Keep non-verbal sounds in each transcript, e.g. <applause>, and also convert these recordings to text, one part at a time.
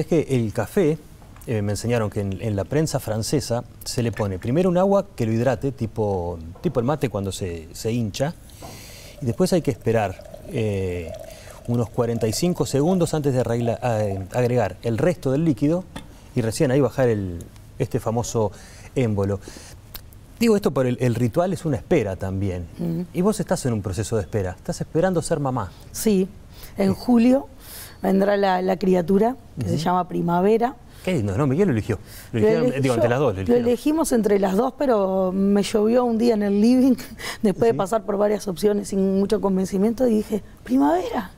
Es que el café, eh, me enseñaron que en, la prensa francesa se le pone primero un agua que lo hidrate, tipo, tipo el mate cuando se, hincha, y después hay que esperar eh, unos 45 segundos antes de agregar el resto del líquido y recién ahí bajar el, este famoso émbolo. Digo esto por el, ritual es una espera también. Mm. Y vos estás en un proceso de espera, estás esperando ser mamá. Sí, en julio vendrá la, criatura, que se llama Primavera. Qué lindo no, Miguel lo eligió. Lo, elegimos entre las dos, pero me llovió un día en el living, <laughs> después de pasar por varias opciones sin mucho convencimiento, y dije, primavera.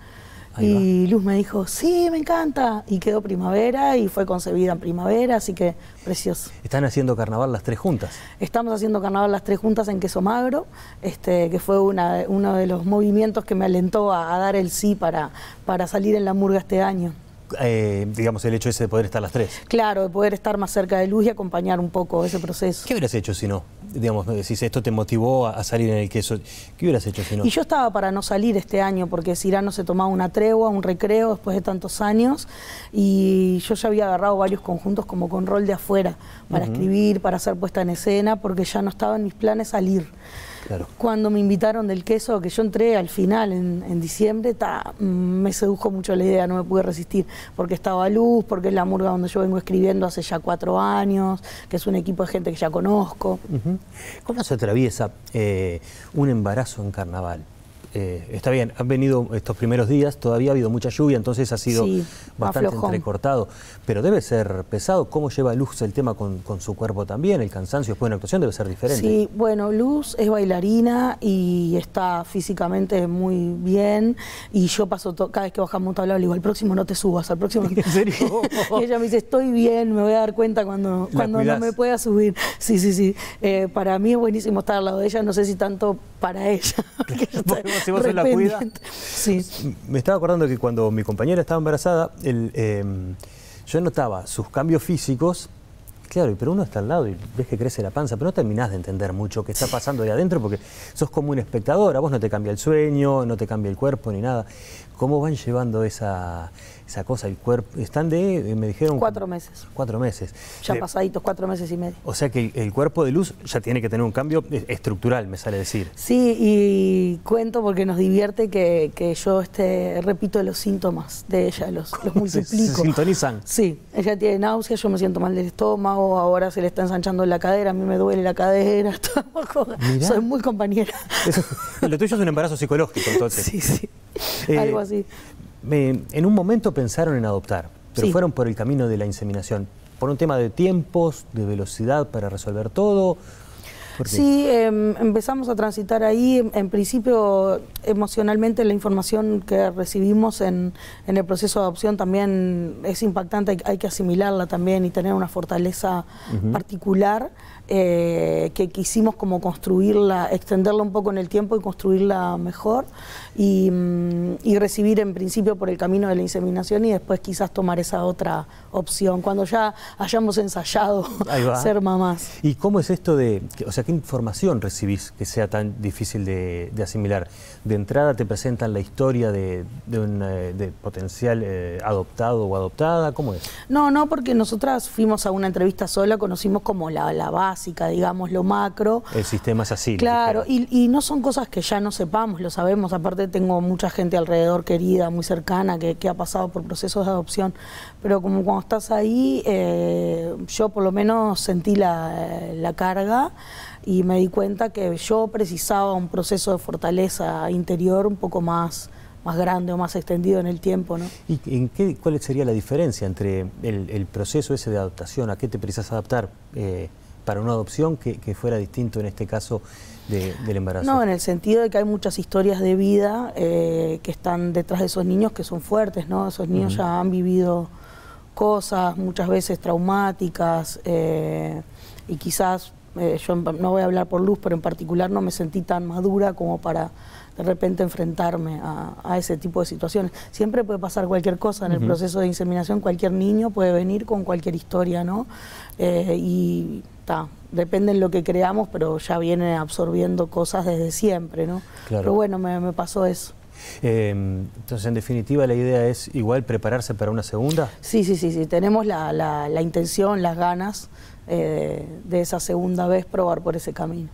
Y Luz me dijo, sí, me encanta. Y quedó primavera y fue concebida en primavera, así que precioso. ¿Están haciendo carnaval las tres juntas? Estamos haciendo carnaval las tres juntas en Queso Magro, este, que fue uno de los movimientos que me alentó a, dar el sí para, para salir en la murga este año. Eh, digamos, el hecho ese de poder estar las tres. Claro, de poder estar más cerca de Luz y acompañar un poco ese proceso. ¿Qué hubieras hecho si no? Digamos, eh, si esto te motivó a, salir en el queso. ¿Qué hubieras hecho si no? Y yo estaba para no salir este año, porque Cirano se tomaba una tregua, un recreo después de tantos años, y yo ya había agarrado varios conjuntos como con rol de afuera, para escribir, para ser puesta en escena, porque ya no estaba en mis planes salir. Cuando me invitaron del queso, que yo entré al final en, en diciembre, mm, me sedujo mucho la idea, no me pude resistir, porque estaba a Luz, porque es la murga donde yo vengo escribiendo hace ya cuatro años, que es un equipo de gente que ya conozco. ¿Cómo se atraviesa eh, un embarazo en carnaval? Eh, está bien, han venido estos primeros días, todavía ha habido mucha lluvia, entonces ha sido bastante entrecortado. Pero debe ser pesado. ¿Cómo lleva Luz el tema con, su cuerpo también? El cansancio después de una actuación debe ser diferente. Sí, bueno, Luz es bailarina y está físicamente muy bien. Y yo paso, cada vez que bajamos un tablado, le digo, al próximo no te subas, al próximo. <laughs> ¿En serio? <laughs> ella me dice, estoy bien, me voy a dar cuenta cuando, cuando no me pueda subir. Sí, sí, sí. Eh, para mí es buenísimo estar al lado de ella, no sé si tanto para ella. <laughs> si vos la cuida. Me estaba acordando que cuando mi compañera estaba embarazada, el, em, yo notaba sus cambios físicos. Claro, pero uno está al lado y ves que crece la panza, pero no terminás de entender mucho qué está pasando ahí adentro porque sos como un espectador, a vos no te cambia el sueño, no te cambia el cuerpo ni nada. ¿Cómo van llevando esa, esa cosa, el cuerpo. Están de, eh, me dijeron... Cuatro meses. Cuatro meses. Ya pasaditos, cuatro meses y medio. O sea que el, cuerpo de luz ya tiene que tener un cambio eh, estructural, me sale decir. Sí, y cuento porque nos divierte que, yo este, repito los síntomas de ella, los, los <laughs> multiplico. Se, sintonizan. Sí, ella tiene náuseas, yo me siento mal del estómago, ahora se le está ensanchando la cadera, a mí me duele la cadera, <laughs> soy muy compañera. lo tuyo es un embarazo psicológico, entonces. <laughs> Sí, sí. Eh, Algo así en un momento pensaron en adoptar, pero fueron por el camino de la inseminación. ¿Por un tema de tiempos, de velocidad para resolver todo? Sí, em, empezamos a transitar ahí. En principio, emocionalmente, la información que recibimos en, en el proceso de adopción también es impactante. Hay, que asimilarla también y tener una fortaleza particular. Eh, que quisimos como construirla, extenderla un poco en el tiempo y construirla mejor mm, y, recibir en principio por el camino de la inseminación y después quizás tomar esa otra opción cuando ya hayamos ensayado <laughs> ser mamás. ¿Y cómo es esto de, o sea, qué información recibís que sea tan difícil de, asimilar? De entrada te presentan la historia de, un eh, potencial eh, adoptado o adoptada, ¿cómo es? No, no, porque nosotras fuimos a una entrevista sola, conocimos como la base digamos, lo macro. El sistema es así. Claro, y, no son cosas que ya no sepamos, lo sabemos. Aparte tengo mucha gente alrededor querida, muy cercana, que, ha pasado por procesos de adopción. Pero como cuando estás ahí, eh, yo por lo menos sentí eh, la, carga y me di cuenta que yo precisaba un proceso de fortaleza interior un poco más más grande o más extendido en el tiempo. ¿Y en qué, cuál sería la diferencia entre el, proceso ese de adaptación, a qué te precisas adaptar? Eh, para una adopción que, fuera distinto en este caso del embarazo? No, en el sentido de que hay muchas historias de vida eh, que están detrás de esos niños que son fuertes, ¿no? Esos niños ya han vivido cosas muchas veces traumáticas eh, y quizás eh, yo no voy a hablar por luz, pero en particular no me sentí tan madura como para de repente enfrentarme a, ese tipo de situaciones. Siempre puede pasar cualquier cosa en el proceso de inseminación, cualquier niño puede venir con cualquier historia, ¿no? y Depende de lo que creamos, pero ya viene absorbiendo cosas desde siempre, ¿no? Pero bueno, me, pasó eso. Eh, entonces, en definitiva, la idea es igual prepararse para una segunda. Sí, sí, sí, sí. Tenemos la, la, intención, las ganas eh, de esa segunda vez probar por ese camino.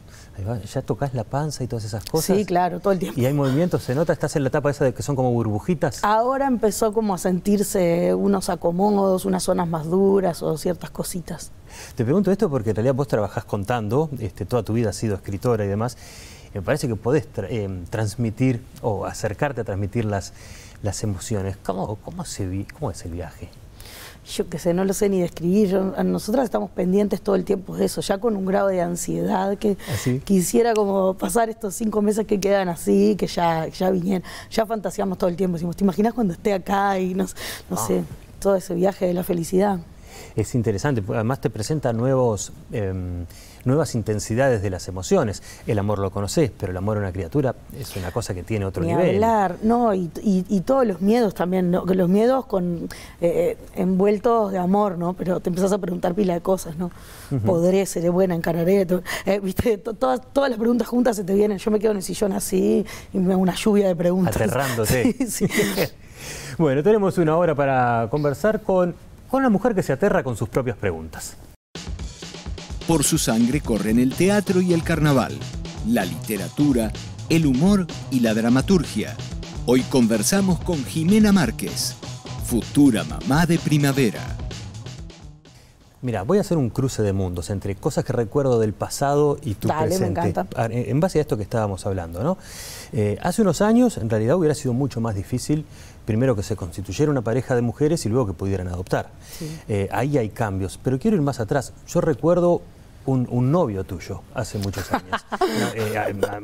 ¿Ya tocas la panza y todas esas cosas? Sí, claro, todo el tiempo. ¿Y hay movimientos? ¿Se nota? ¿Estás en la etapa esa de que son como burbujitas? Ahora empezó como a sentirse unos acomodos, unas zonas más duras o ciertas cositas. Te pregunto esto porque en realidad vos trabajás contando, este, toda tu vida has sido escritora y demás. me parece que podés eh, transmitir o acercarte a transmitir las, emociones. ¿Cómo, es el viaje? Yo qué sé, no lo sé ni describir. nosotras estamos pendientes todo el tiempo de eso, ya con un grado de ansiedad que ¿Ah, quisiera como pasar estos cinco meses que quedan así, que ya, ya vinieron. Ya fantaseamos todo el tiempo. Decimos, ¿te imaginas cuando esté acá y no, ah. sé, todo ese viaje de la felicidad? es interesante, además te presenta nuevos, em, nuevas intensidades de las emociones. El amor lo conoces, pero el amor a una criatura es una cosa que tiene otro nivel. Hablar, no, y, todos los miedos también, los miedos con eh, eh, envueltos de amor, ¿no? Pero te empezás a preguntar pila de cosas, ¿no? Podré, seré buena, encararé, <laughs> eh, viste, todas, todas las preguntas juntas se te vienen. Yo me quedo en el sillón así y me hago una lluvia de preguntas. Aterrándote. <laughs> sí. <laughs> Bueno, tenemos una hora para conversar con con la mujer que se aterra con sus propias preguntas. Por su sangre corren el teatro y el carnaval, la literatura, el humor y la dramaturgia. Hoy conversamos con Jimena Márquez, futura mamá de primavera. Mira, voy a hacer un cruce de mundos entre cosas que recuerdo del pasado y tu presente. Me encanta. Ah, eh, en base a esto que estábamos hablando, ¿no? Eh, hace unos años, en realidad, hubiera sido mucho más difícil primero que se constituyera una pareja de mujeres y luego que pudieran adoptar. Eh, ahí hay cambios. Pero quiero ir más atrás. Yo recuerdo un, novio tuyo hace muchos años, <laughs> eh,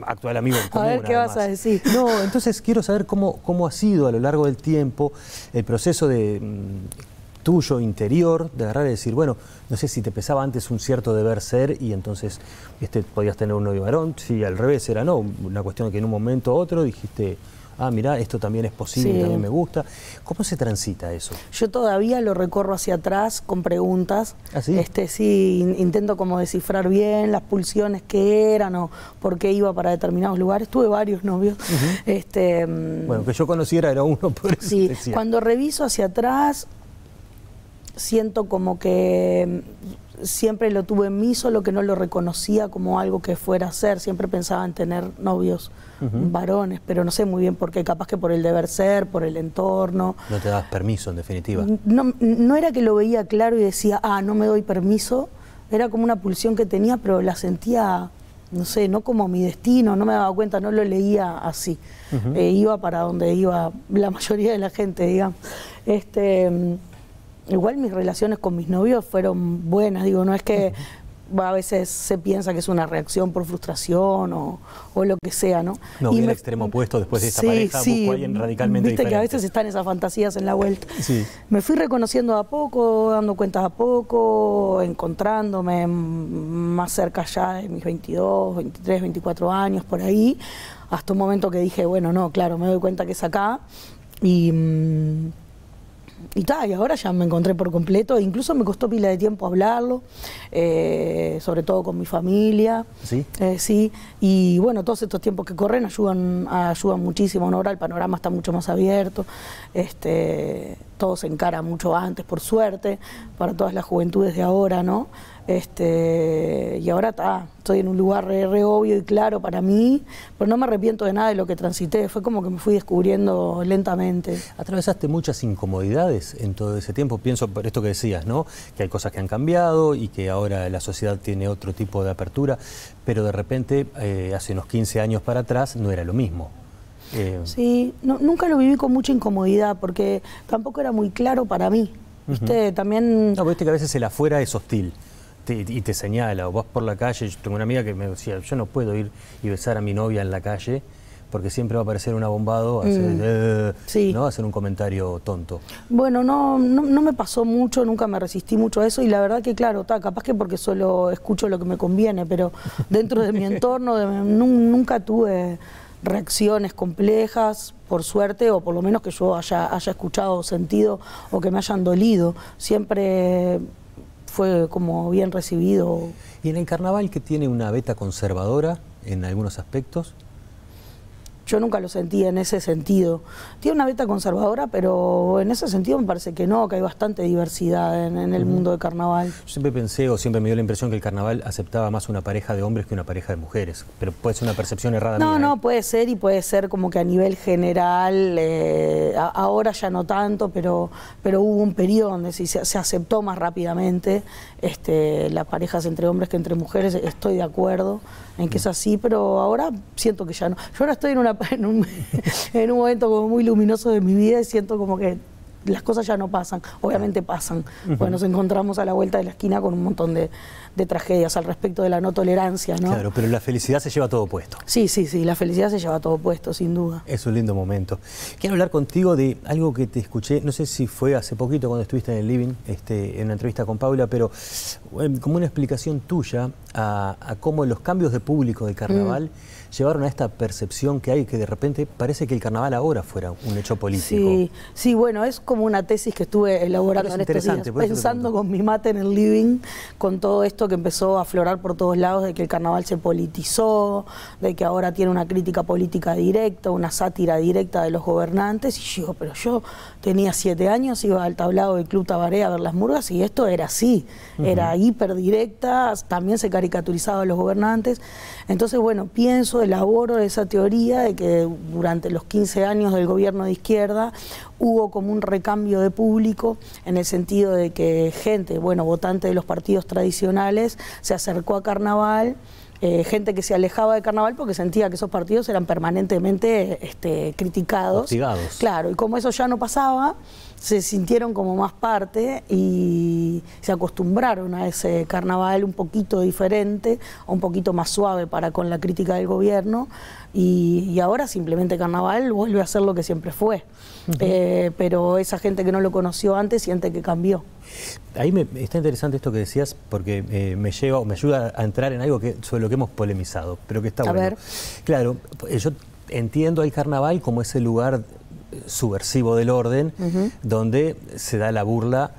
actual amigo en común, A ver qué vas a decir. No, entonces quiero saber cómo, cómo ha sido a lo largo del tiempo el proceso de mm, tuyo interior, de agarrar y decir, bueno, no sé si te pesaba antes un cierto deber ser y entonces este, podías tener un novio varón, si al revés era no, una cuestión que en un momento u otro dijiste, ah, mira, esto también es posible, también me gusta. ¿Cómo se transita eso? Yo todavía lo recorro hacia atrás con preguntas. ¿Ah, sí? Este, sí, intento como descifrar bien las pulsiones que eran o por qué iba para determinados lugares. Tuve varios novios. Este, mm, bueno, que yo conociera era uno, <laughs> por eso Sí, cuando reviso hacia atrás, siento como que mm, siempre lo tuve en mí, solo que no lo reconocía como algo que fuera a ser. Siempre pensaba en tener novios varones, pero no sé muy bien por qué, capaz que por el deber ser, por el entorno. No te dabas permiso, en definitiva. No, no era que lo veía claro y decía, ah, no me doy permiso, era como una pulsión que tenía, pero la sentía, no sé, no como mi destino, no me daba cuenta, no lo leía así. Eh, iba para donde iba la <laughs> mayoría de la gente, digamos. Este, mm, igual mis relaciones con mis novios fueron buenas, digo, no es que a veces se piensa que es una reacción por frustración o, lo que sea, ¿no? No, y el extremo opuesto después de esta pareja, sí, alguien radicalmente Viste que a veces están esas fantasías en la vuelta. <laughs> Me fui reconociendo a poco, dando cuentas a poco, encontrándome más cerca ya de mis 22, 23, 24 años, por ahí, hasta un momento que dije, bueno, no, claro, me doy cuenta que es acá y... Mm, y tal y ahora ya me encontré por completo, e incluso me costó pila de tiempo hablarlo, eh, sobre todo con mi familia. Eh, sí. y bueno, todos estos tiempos que corren ayudan, ayudan muchísimo, ¿no? ahora el panorama está mucho más abierto, este, todo se encara mucho antes, por suerte, para todas las juventudes de ahora, ¿no? Este, y ahora está, estoy en un lugar re, obvio y claro para mí, pero no me arrepiento de nada de lo que transité, fue como que me fui descubriendo lentamente. Atravesaste muchas incomodidades en todo ese tiempo, pienso por esto que decías, ¿no? Que hay cosas que han cambiado y que ahora la sociedad tiene otro tipo de apertura, pero de repente eh, hace unos 15 años para atrás no era lo mismo. Eh, sí, nunca lo viví con mucha incomodidad porque tampoco era muy claro para mí. ¿viste? También... No, viste que a veces el afuera es hostil y te señala, o vas por la calle, tengo una amiga que me decía, yo no puedo ir y besar a mi novia en la calle porque siempre va a aparecer un abombado va mm, eh, ¿no? A hacer un comentario tonto. Bueno, no, no, me pasó mucho, nunca me resistí mucho a eso y la verdad que claro, capaz que porque solo escucho lo que me conviene, pero <laughs> dentro de mi entorno nunca tuve reacciones complejas, por suerte, o por lo menos que yo haya, haya escuchado, sentido o que me hayan dolido. Siempre fue como bien recibido. ¿Y en el carnaval que tiene una beta conservadora en algunos aspectos? Yo nunca lo sentí en ese sentido. Tiene una beta conservadora, pero en ese sentido me parece que no, que hay bastante diversidad en, el mundo de carnaval. Yo siempre pensé o siempre me dio la impresión que el carnaval aceptaba más una pareja de hombres que una pareja de mujeres, pero puede ser una percepción errada. No, no, ¿eh? puede ser y puede ser como que a nivel general, eh, ahora ya no tanto, pero, pero hubo un periodo donde se, aceptó más rápidamente este, las parejas entre hombres que entre mujeres, estoy de acuerdo en que mm. es así, pero ahora siento que ya no. Yo ahora estoy en, una, <laughs> en, un, en un momento como muy luminoso de mi vida y siento como que las cosas ya no pasan, obviamente pasan, uh nos encontramos a la vuelta de la esquina con un montón de, tragedias al respecto de la no tolerancia. ¿no? Claro, pero la felicidad se lleva todo puesto. Sí, sí, sí, la felicidad se lleva todo puesto, sin duda. Es un lindo momento. Quiero hablar contigo de algo que te escuché, no sé si fue hace poquito cuando estuviste en el living, este, en una entrevista con Paula, pero em, como una explicación tuya a, cómo los cambios de público de carnaval... Mm llevaron a esta percepción que hay, que de repente parece que el carnaval ahora fuera un hecho político. Sí, sí bueno, es como una tesis que estuve elaborando estos pensando con mi mate en el living, con todo esto que empezó a aflorar por todos lados, de que el carnaval se politizó, de que ahora tiene una crítica política directa, una sátira directa de los gobernantes, y yo, pero yo tenía siete años, iba al tablado del Club Tabaré a ver las murgas, y esto era así, era hiper directa, también se caricaturizaba a los gobernantes, entonces bueno, pienso elaboro esa teoría de que durante los 15 años del gobierno de izquierda hubo como un recambio de público en el sentido de que gente, bueno, votante de los partidos tradicionales, se acercó a carnaval. Eh, gente que se alejaba de carnaval porque sentía que esos partidos eran permanentemente este, criticados. Claro, y como eso ya no pasaba, se sintieron como más parte y se acostumbraron a ese carnaval un poquito diferente, un poquito más suave para con la crítica del gobierno y, ahora simplemente carnaval vuelve a ser lo que siempre fue. Eh, pero esa gente que no lo conoció antes siente que cambió. Ahí me, está interesante esto que decías porque eh, me lleva o me ayuda a entrar en algo sobre lo que hemos polemizado, pero que está a Ver. Claro, eh, yo entiendo el carnaval como ese lugar subversivo del orden, donde se da la burla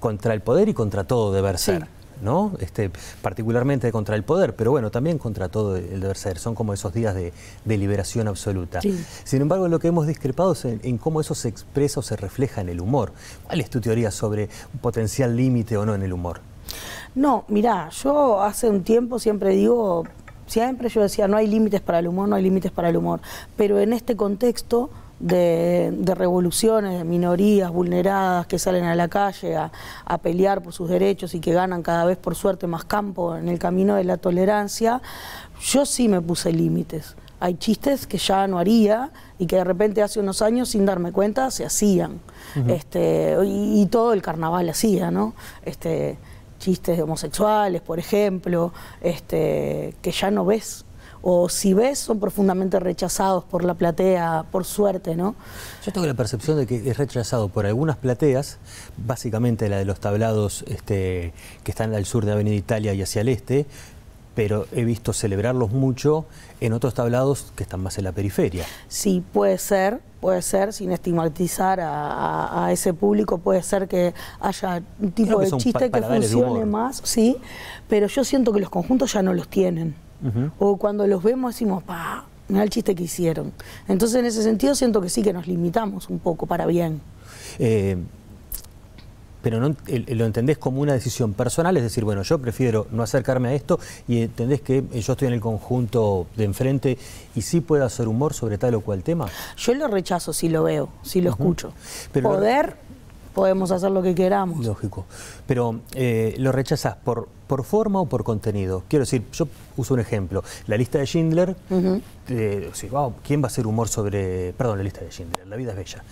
contra el poder y contra todo deber ser. ¿no? Este, particularmente contra el poder, pero bueno, también contra todo el deber ser. Son como esos días de, liberación absoluta. Sin embargo, lo que hemos discrepado es en, en, cómo eso se expresa o se refleja en el humor. ¿Cuál es tu teoría sobre un potencial límite o no en el humor? No, mirá, yo hace un tiempo siempre digo, siempre yo decía, no hay límites para el humor, no hay límites para el humor, pero en este contexto de, revoluciones, de minorías vulneradas que salen a la calle a, pelear por sus derechos y que ganan cada vez por suerte más campo en el camino de la tolerancia, yo sí me puse límites. Hay chistes que ya no haría y que de repente hace unos años, sin darme cuenta, se hacían. este, y, todo el carnaval hacía, ¿no? Este, chistes de homosexuales, por ejemplo, este, que ya no ves o si ves son profundamente rechazados por la platea, por suerte, ¿no? Yo tengo la percepción de que es rechazado por algunas plateas, básicamente la de los tablados este, que están al sur de Avenida Italia y hacia el este, pero he visto celebrarlos mucho en otros tablados que están más en la periferia. Sí, puede ser, puede ser, sin estigmatizar a, ese público, puede ser que haya un tipo de chiste que funcione más, sí, pero yo siento que los conjuntos ya no los tienen. O cuando los vemos decimos, pa, mira el chiste que hicieron. Entonces en ese sentido siento que sí que nos limitamos un poco para bien. Eh, pero no, lo entendés como una decisión personal, es decir, bueno, yo prefiero no acercarme a esto y entendés que eh, yo estoy en el conjunto de enfrente y sí puedo hacer humor sobre tal o cual tema. Yo lo rechazo si lo veo, si lo escucho. Poder, podemos hacer lo que queramos. Lógico. Pero eh, lo rechazas por por forma o por contenido. Quiero decir, yo uso un ejemplo. La lista de Schindler, eh, ¿quién va a hacer humor sobre... Perdón, la lista de Schindler, La vida es bella.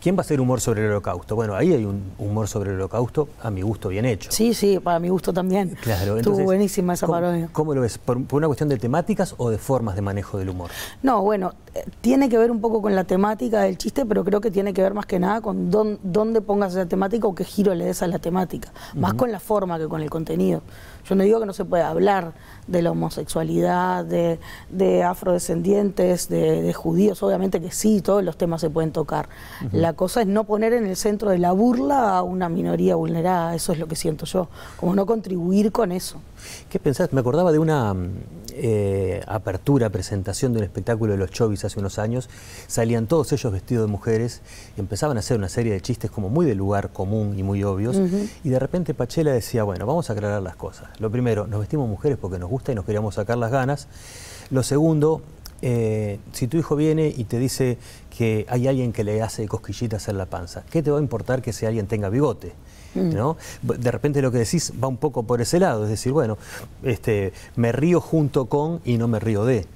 ¿Quién va a hacer humor sobre el holocausto? Bueno, ahí hay un humor sobre el holocausto a mi gusto bien hecho. Sí, sí, para mi gusto también. Claro, Estuvo buenísima esa parodia. ¿cómo, lo ves? ¿Por, una cuestión de temáticas o de formas de manejo del humor? No, bueno, eh, tiene que ver un poco con la temática del chiste, pero creo que tiene que ver más que nada con dónde pongas esa temática o qué giro le des a la temática. Más con la forma que con el contenido. Yo no digo que no se pueda hablar de la homosexualidad, de, afrodescendientes, de, judíos, obviamente que sí, todos los temas se pueden tocar. La cosa es no poner en el centro de la burla a una minoría vulnerada, eso es lo que siento yo, como no contribuir con eso. ¿Qué pensás? Me acordaba de una, eh, apertura, presentación de un espectáculo de los Chovis hace unos años, salían todos ellos vestidos de mujeres, y empezaban a hacer una serie de chistes como muy de lugar común y muy obvios, y de repente Pachela decía, bueno, vamos a aclarar las cosas. Lo primero, nos vestimos mujeres porque nos gusta y nos queríamos sacar las ganas. Lo segundo, eh, si tu hijo viene y te dice que hay alguien que le hace cosquillitas en la panza, ¿qué te va a importar que ese alguien tenga bigote? Mm. ¿no? De repente lo que decís va un poco por ese lado, es decir, bueno, este, me río junto con y no me río de.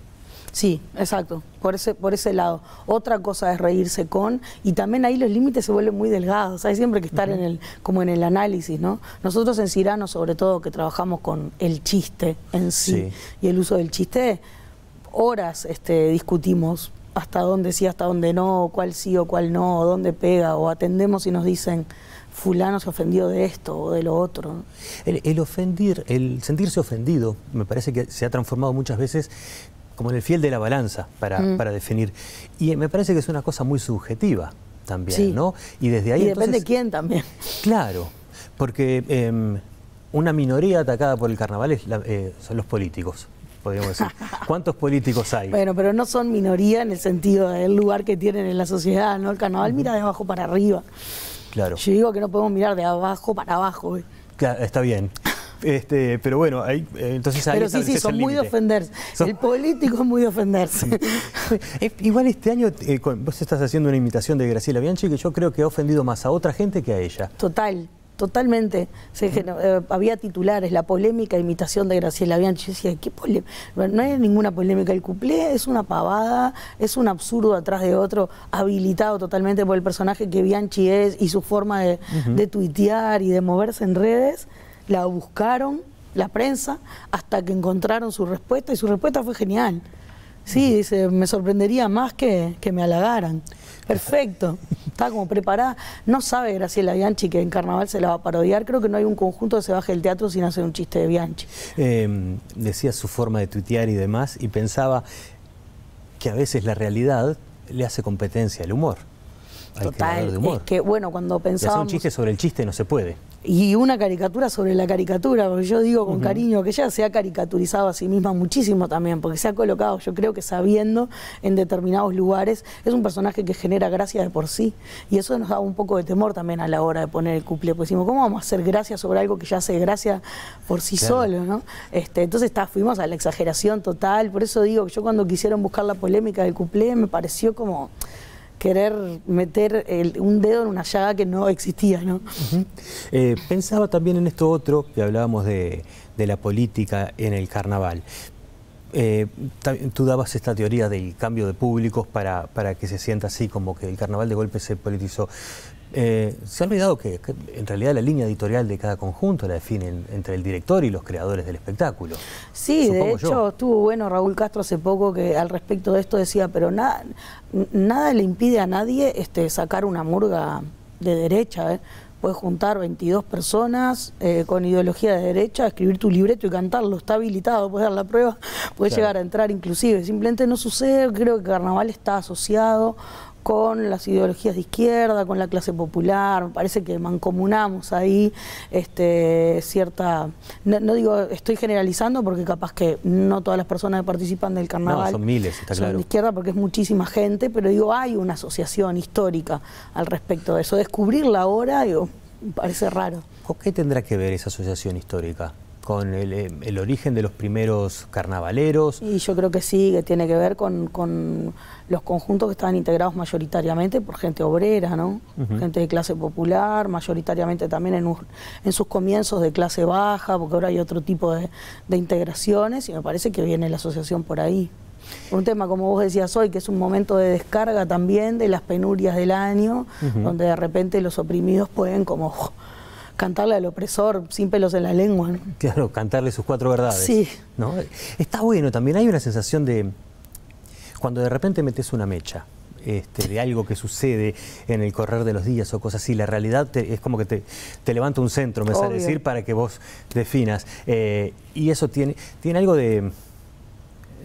Sí, exacto, por ese, por ese lado. Otra cosa es reírse con, y también ahí los límites se vuelven muy delgados, hay siempre que estar en el, como en el análisis, ¿no? Nosotros en Cirano, sobre todo, que trabajamos con el chiste en sí, y el uso del chiste, horas este, discutimos hasta dónde sí, hasta dónde no, cuál sí o cuál no, dónde pega, o atendemos y nos dicen, fulano se ofendió de esto o de lo otro. El, el sentirse ofendido, me parece que se ha transformado muchas veces como en el fiel de la balanza para, mm. para definir. Y me parece que es una cosa muy subjetiva también, ¿no? Y desde ahí... Y depende quién también. <laughs> Claro, porque em, una minoría atacada por el carnaval es eh, son los políticos podríamos decir. <laughs> ¿Cuántos políticos hay? Bueno, pero no son minoría en el sentido del lugar que tienen en la sociedad, ¿no? El carnaval mira de abajo para arriba. Yo digo que no podemos mirar de abajo para abajo. Eh. está bien. Este, pero bueno, ahí, eh, entonces ahí Pero sí, sí, son muy de ofenderse. El político es muy de ofenderse. igual este año eh, vos estás haciendo una imitación de Graciela Bianchi que yo creo que ha ofendido más a otra gente que a ella. Total. Totalmente. Eh, había titulares, la polémica imitación de Graciela Bianchi. decía, ¿qué polémica? No hay ninguna polémica. El cuplé es una pavada, es un absurdo atrás de otro, habilitado totalmente por el personaje que Bianchi es y su forma de, de tuitear y de moverse en redes. La buscaron, la prensa, hasta que encontraron su respuesta y su respuesta fue genial. Sí, dice, me sorprendería más que, me halagaran. Perfecto. Estaba como preparada. No sabe Graciela Bianchi que en carnaval se la va a parodiar. Creo que no hay un conjunto que se baje el teatro sin hacer un chiste de Bianchi. Em, decía su forma de tuitear y demás, y pensaba que a veces la realidad le hace competencia al humor. Total, Es que bueno, cuando pensábamos. un chiste sobre el chiste no se puede y una caricatura sobre la caricatura, porque yo digo con cariño que ella se ha caricaturizado a sí misma muchísimo también, porque se ha colocado, yo creo que sabiendo en determinados lugares, es un personaje que genera gracia de por sí, y eso nos da un poco de temor también a la hora de poner el cuplé, pues decimos, ¿cómo vamos a hacer gracia sobre algo que ya hace gracia por sí solo? ¿no? Este, entonces está, fuimos a la exageración total, por eso digo que yo cuando quisieron buscar la polémica del cuplé me pareció como querer meter un dedo en una llaga que no existía. ¿no? Eh, pensaba también en esto otro, que hablábamos de, la política en el carnaval. Eh, tú dabas esta teoría del cambio de públicos para, para que se sienta así, como que el carnaval de golpe se politizó. Eh, se ha olvidado que, en realidad la línea editorial de cada conjunto la definen entre el director y los creadores del espectáculo. Sí, de hecho estuvo bueno Raúl Castro hace poco que al respecto de esto decía, pero nada le impide a nadie este, sacar una murga de derecha. ¿eh? Puedes juntar 22 personas eh, con ideología de derecha, escribir tu libreto y cantarlo, está habilitado, puedes dar la prueba, puedes llegar a entrar inclusive. Simplemente no sucede, creo que Carnaval está asociado con las ideologías de izquierda, con la clase popular, parece que mancomunamos ahí este, cierta, no, digo, estoy generalizando porque capaz que no todas las personas que participan del carnaval son miles, está de izquierda porque es muchísima gente, pero digo, hay una asociación histórica al respecto de eso. Descubrirla ahora, digo, parece raro. ¿O qué tendrá que ver esa asociación histórica? con eh, el, origen de los primeros carnavaleros. Y yo creo que sí, que tiene que ver con, los conjuntos que estaban integrados mayoritariamente por gente obrera, ¿no? Gente de clase popular, mayoritariamente también en, sus comienzos de clase baja, porque ahora hay otro tipo de, integraciones y me parece que viene la asociación por ahí. Un tema, como vos decías hoy, que es un momento de descarga también de las penurias del año, donde de repente los oprimidos pueden como cantarle al opresor sin pelos en la lengua. Claro, cantarle sus cuatro verdades. Sí. ¿no? Está bueno, también hay una sensación de cuando de repente metes una mecha. Este, de algo que sucede en el correr de los días o cosas así. La realidad es como que te, levanta un centro, me sale a decir, para que vos definas. Eh, y eso tiene, tiene algo de,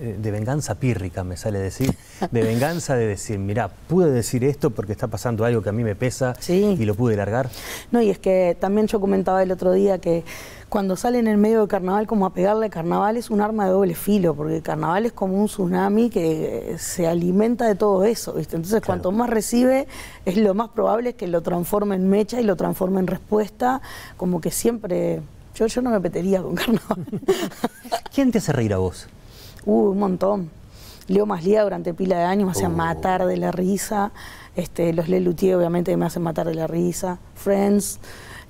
eh, de venganza pírrica, me sale decir, de venganza de decir, mira pude decir esto porque está pasando algo que a mí me pesa y lo pude largar. No, y es que también yo comentaba el otro día que cuando sale en el medio de carnaval como a pegarle carnaval es un arma de doble filo, porque carnaval es como un tsunami que eh, se alimenta de todo eso, ¿viste? Entonces, cuanto más recibe, es lo más probable que lo transforme en mecha y lo transforme en respuesta, como que siempre yo, yo no me petería con carnaval. <laughs> ¿Quién te hace reír a vos? Uh, un montón. Leo Maslía durante pila de años me hacía oh. matar de la risa. Este, los Lelutier obviamente me hacen matar de la risa. Friends.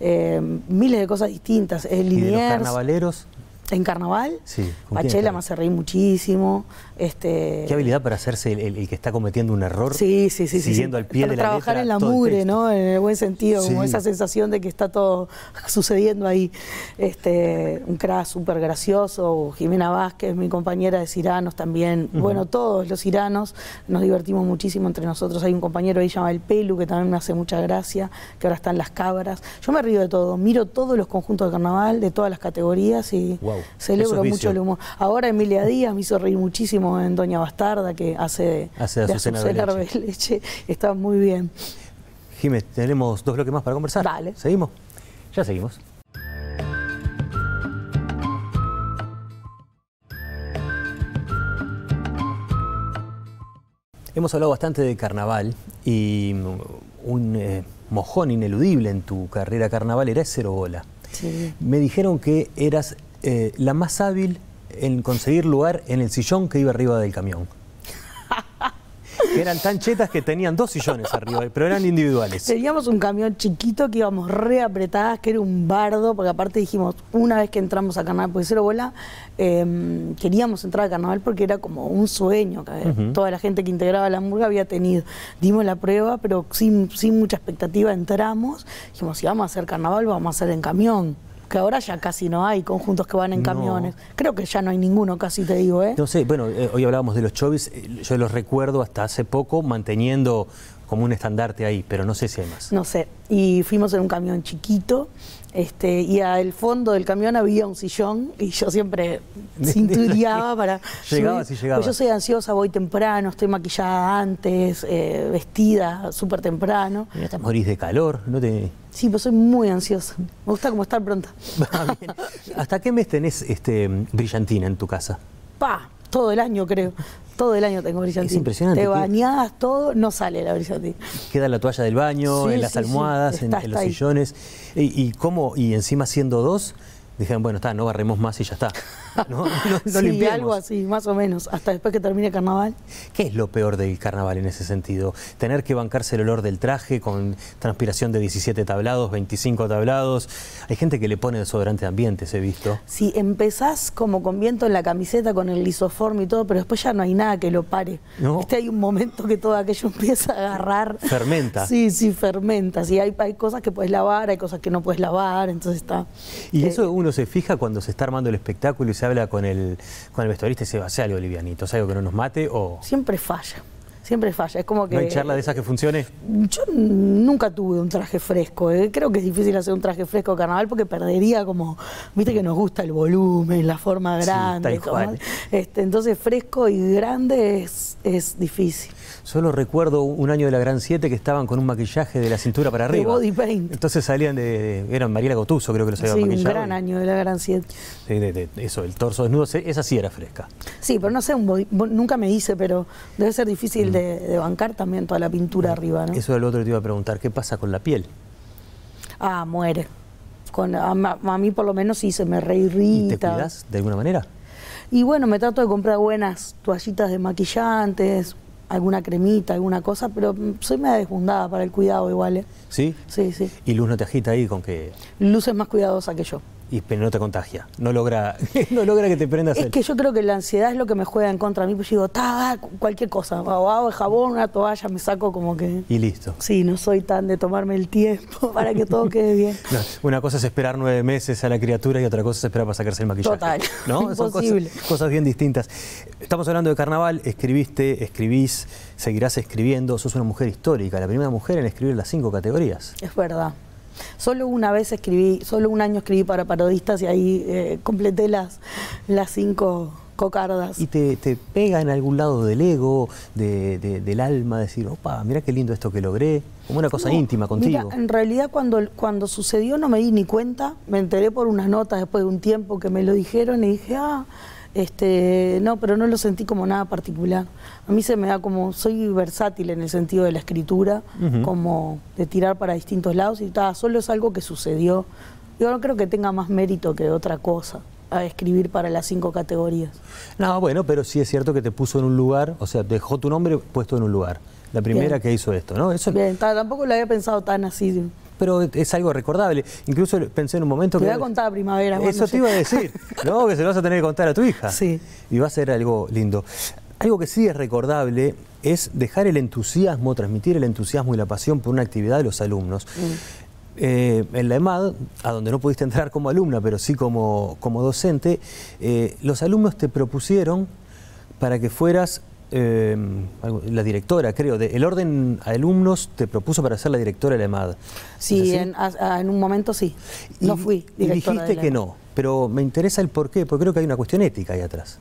Eh, miles de cosas distintas. El ¿Y los carnavaleros? en carnaval. Sí, Pachela me hace reír muchísimo. Este, Qué habilidad para hacerse el, que está cometiendo un error. Sí, sí, sí. Siguiendo al pie de la trabajar en la mugre, ¿no? En el buen sentido, como esa sensación de que está todo sucediendo ahí. Este, un crack súper gracioso. Jimena Vázquez, mi compañera de Ciranos también. Bueno, todos los Ciranos. Nos divertimos muchísimo entre nosotros. Hay un compañero ahí llamado El Pelu, que también me hace mucha gracia, que ahora están las cabras. Yo me río de todo. Miro todos los conjuntos de carnaval, de todas las categorías y... Celebro mucho el humor. Ahora Emilia Díaz me hizo reír muchísimo en Doña Bastarda, que hace de, hace de Azucena, de leche. Está muy bien. Jiménez, tenemos dos bloques más para conversar. dale ¿Seguimos? Ya seguimos. Hemos hablado bastante de carnaval y un eh, mojón ineludible en tu carrera carnaval era cero bola. Me dijeron que eras eh, la más hábil en conseguir lugar en el sillón que iba arriba del camión. <laughs> Eran tan chetas que tenían dos sillones arriba, pero eran individuales. Teníamos un camión chiquito que íbamos re apretadas, que era un bardo, porque aparte dijimos, una vez que entramos a Carnaval por Cero Bola, em, queríamos entrar a Carnaval porque era como un sueño que toda la gente que integraba la hamburga había tenido. Dimos la prueba, pero sin, sin mucha expectativa entramos. Dijimos, si vamos a hacer Carnaval, vamos a hacer en camión que ahora ya casi no hay conjuntos que van en camiones. Creo que ya no hay ninguno, casi te digo. ¿eh? No sé, bueno, eh, hoy hablábamos de los chovis, eh, yo los recuerdo hasta hace poco manteniendo como un estandarte ahí, pero no sé si hay más. No sé, y fuimos en un camión chiquito, este, y al fondo del camión había un sillón, y yo siempre <laughs> cinturiaba para... llegaba si llegaba. yo soy ansiosa, voy temprano, estoy maquillada antes, eh, vestida súper temprano. morís de calor, no te... Sí, pues soy muy ansiosa. Me gusta como estar pronta. <laughs> Ah, ¿Hasta qué mes tenés este, brillantina en tu casa? Pa, todo el año creo. Todo el año tengo brillantina. Es impresionante. Te bañadas todo, no sale la brillantina. Queda la toalla del baño, en las almohadas, en, los sillones. Y, y, cómo, y encima siendo dos, dijeron, bueno, está, no barremos más y ya está. <laughs> ¿no? sí, algo así, más o menos, hasta después que termine el carnaval. ¿Qué es lo peor del carnaval en ese sentido? Tener que bancarse el olor del traje con transpiración de 17 tablados, 25 tablados. Hay gente que le pone desodorante ambiente ambientes, he visto. Sí, empezás como con viento en la camiseta, con el lisoforme y todo, pero después ya no hay nada que lo pare. Este, hay un momento que todo aquello <laughs> empieza a agarrar. Fermenta. Sí, sí, fermenta. Sí, hay, hay cosas que puedes lavar, hay cosas que no puedes lavar, entonces está. Y eh, eso uno se fija cuando se está armando el espectáculo y se habla con el, con el vestuarista y se va a hacer algo livianito, algo que no nos mate o...? Siempre falla, siempre falla. Es como que, ¿No hay charla de esas que funcione? Yo nunca tuve un traje fresco. Eh, creo que es difícil hacer un traje fresco de carnaval porque perdería como, viste que nos gusta el volumen, la forma grande. Este, entonces fresco y grande es difícil. Solo recuerdo un año de la Gran 7 que estaban con un maquillaje de la cintura para arriba. body paint. Entonces salían de, Eran Mariela Gotuso, creo que los había sí, un gran año de la Gran 7. eso, el torso desnudo, esa sí era fresca. Sí, pero no sé, nunca me hice, pero debe ser difícil mm. de, bancar también toda la pintura arriba, ¿no? Eso era lo otro que te iba a preguntar. ¿Qué pasa con la piel? Ah, muere. Con, a, mí por lo menos sí se me reirrita. ¿Y te cuidas de alguna manera? Y bueno, me trato de comprar buenas toallitas de maquillantes, alguna cremita, alguna cosa, pero soy media desbundada para el cuidado igual. ¿eh? Sí, sí. ¿Y Luz no te agita ahí con que...? Luz es más cuidadosa que yo y, pero no te contagia. No logra, <laughs> no logra que te prendas Es que yo creo que la ansiedad es lo que me juega en contra a mí, pues digo, ta, cualquier cosa, o hago jabón, una toalla, me saco como que... Y listo. Sí, no soy tan de tomarme el tiempo <laughs> para que todo quede bien. <laughs> una cosa es esperar nueve meses a la criatura y otra cosa es esperar para sacarse el maquillaje. Total, ¿no? Son cosas, bien distintas. Estamos hablando de carnaval, escribiste, escribís, seguirás escribiendo, sos una mujer histórica, la primera mujer en escribir las cinco categorías. Es verdad. Solo una vez escribí, solo un año escribí para parodistas y ahí eh, completé las, las cinco cocardas. Y te, pega en algún lado del ego, del alma, decir, opa, mira qué lindo esto que logré, como una cosa íntima contigo. Mira, en realidad cuando, cuando sucedió no me di ni cuenta, me enteré por unas notas después de un tiempo que me lo dijeron y dije, ah este, no, pero no lo sentí como nada particular. A mí se me da como, soy versátil en el sentido de la escritura, como de tirar para distintos lados y tal, solo es algo que sucedió. Yo no creo que tenga más mérito que otra cosa a escribir para las cinco categorías. No, bueno, pero sí es cierto que te puso en un lugar, o sea, dejó tu nombre puesto en un lugar la primera que hizo esto, ¿no? Bien, tampoco lo había pensado tan así pero es algo recordable. Incluso pensé en un momento que... Te voy a contar a primavera. Eso te iba a decir, <laughs> ¿no? Que se lo vas a tener que contar a tu hija. Sí. Y va a ser algo lindo. Algo que sí es recordable es dejar el entusiasmo, transmitir el entusiasmo y la pasión por una actividad de los alumnos. Mm. Eh, en la EMAD, a donde no pudiste entrar como alumna, pero sí como, como docente, eh, los alumnos te propusieron para que fueras Em, la directora, creo, de, el orden a alumnos te propuso para ser la directora de la EMAD. Sí, en, un momento sí. No fui dijiste que no, pero me interesa el por qué, porque creo que hay una cuestión ética ahí atrás.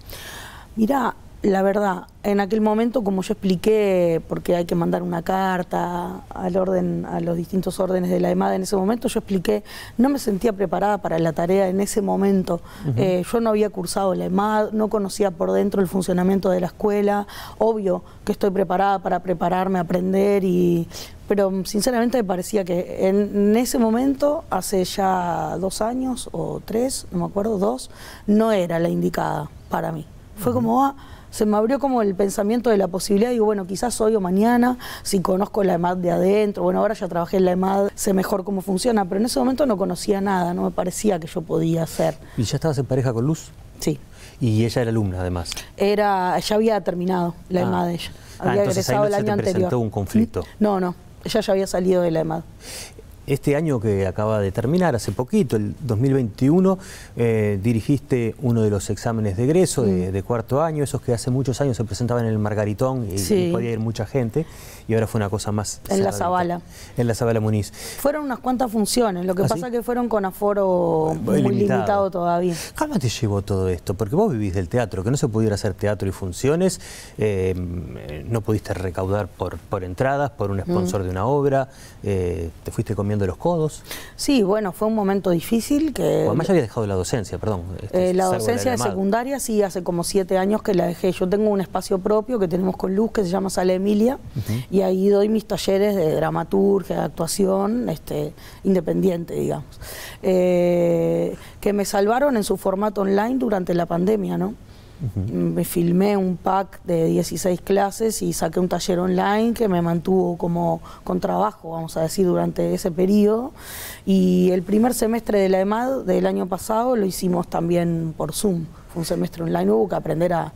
mira la verdad, en aquel momento, como yo expliqué, porque hay que mandar una carta al orden, a los distintos órdenes de la EMAD en ese momento, yo expliqué, no me sentía preparada para la tarea en ese momento. Eh, yo no había cursado la EMAD, no conocía por dentro el funcionamiento de la escuela. Obvio que estoy preparada para prepararme, aprender, y, pero sinceramente me parecía que en, ese momento, hace ya dos años o tres, no me acuerdo, dos, no era la indicada para mí. Fue como, ah, se me abrió como el pensamiento de la posibilidad, digo, bueno, quizás hoy o mañana, si conozco la EMAD de adentro, bueno, ahora ya trabajé en la EMAD, sé mejor cómo funciona, pero en ese momento no conocía nada, no me parecía que yo podía hacer. ¿Y ya estabas en pareja con Luz? Sí. Y ella era alumna además. Era, ya había terminado la ah. EMAD ella. Ah, había ah, egresado presentó un conflicto. No, no. Ella ya había salido de la EMAD este año que acaba de terminar, hace poquito, el 2021, eh, dirigiste uno de los exámenes de egreso mm. de, cuarto año, esos que hace muchos años se presentaban en el Margaritón y, podía ir mucha gente, y ahora fue una cosa más... En la Zabala. En la Zabala Muniz. Fueron unas cuantas funciones, lo que ¿Ah, pasa que fueron con aforo muy, limitado. todavía. ¿Cómo te llevó todo esto? Porque vos vivís del teatro, que no se pudiera hacer teatro y funciones, eh, no pudiste recaudar por, entradas, por un sponsor mm. de una obra, eh, te fuiste comiendo de los codos. Sí, bueno, fue un momento difícil que... además ya había dejado la docencia, perdón. Este, eh, la docencia de, secundaria sí, hace como siete años que la dejé. Yo tengo un espacio propio que tenemos con Luz que se llama Sala Emilia y ahí doy mis talleres de dramaturgia, actuación, este, independiente, digamos. Eh, que me salvaron en su formato online durante la pandemia, ¿no? Me filmé un pack de 16 clases y saqué un taller online que me mantuvo como con trabajo, vamos a decir, durante ese periodo. Y el primer semestre de la EMAD del año pasado lo hicimos también por Zoom. Fue un semestre online, hubo que aprender a,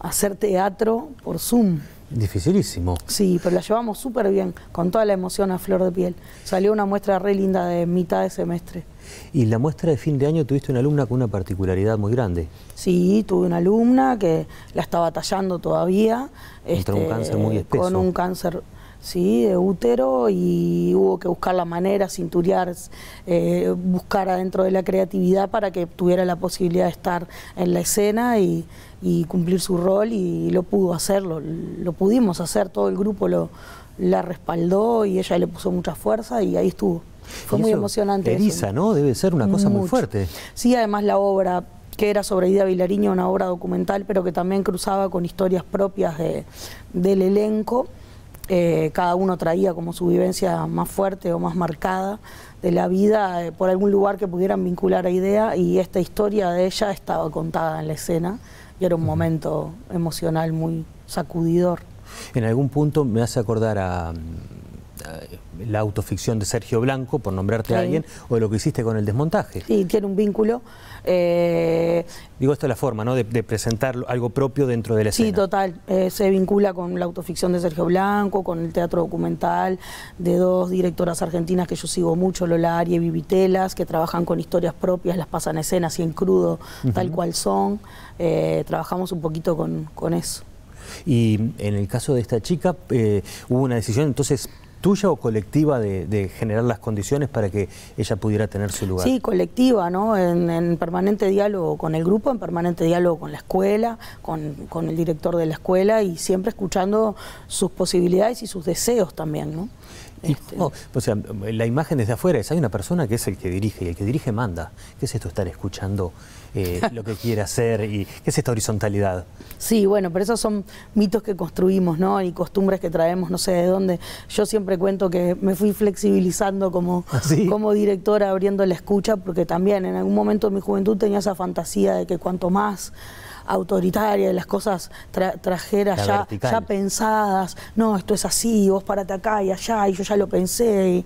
a hacer teatro por Zoom. Dificilísimo. Sí, pero la llevamos súper bien, con toda la emoción a flor de piel. Salió una muestra re linda de mitad de semestre. Y la muestra de fin de año tuviste una alumna con una particularidad muy grande. Sí, tuve una alumna que la estaba tallando todavía. Contra un este, cáncer muy espeso. Con un cáncer ¿sí? de útero y hubo que buscar la manera, cinturiar, eh, buscar adentro de la creatividad para que tuviera la posibilidad de estar en la escena y, cumplir su rol y lo pudo hacerlo, lo pudimos hacer, todo el grupo lo, la respaldó y ella le puso mucha fuerza y ahí estuvo. Fue muy emocionante. Eriza, ¿no? Debe ser una cosa muy fuerte. Sí, además la obra que era sobre Ida Vilariño, una obra documental, pero que también cruzaba con historias propias de, del elenco. Eh, cada uno traía como su vivencia más fuerte o más marcada de la vida eh, por algún lugar que pudieran vincular a idea y esta historia de ella estaba contada en la escena y era un momento emocional muy sacudidor. En algún punto me hace acordar a eh, la autoficción de Sergio Blanco, por nombrarte a alguien, o de lo que hiciste con el desmontaje. Sí, tiene un vínculo. Eh, Digo, esta es la forma, ¿no?, de, presentar algo propio dentro de la escena. Sí, total. Eh, se vincula con la autoficción de Sergio Blanco, con el teatro documental de dos directoras argentinas que yo sigo mucho, Lola y Vivitelas, que trabajan con historias propias, las pasan a escena en crudo, tal cual son. trabajamos un poquito con, eso. Y en el caso de esta chica, hubo una decisión entonces tuya o colectiva de, generar las condiciones para que ella pudiera tener su lugar? Sí, colectiva, ¿no? En, permanente diálogo con el grupo, en permanente diálogo con la escuela, con, con, el director de la escuela y siempre escuchando sus posibilidades y sus deseos también, ¿no? Este. o sea, la imagen desde afuera es, hay una persona que es el que dirige y el que dirige manda. ¿Qué es esto estar escuchando eh, lo que quiere hacer y qué es esta horizontalidad? Sí, bueno, pero esos son mitos que construimos, ¿no? Y costumbres que traemos, no sé de dónde. Yo siempre cuento que me fui flexibilizando como, ¿Ah, como directora abriendo la escucha, porque también en algún momento de mi juventud tenía esa fantasía de que cuanto más autoritaria, de las cosas trajeras ya, pensadas, no, esto es así, vos parate acá y allá, y yo ya lo pensé, y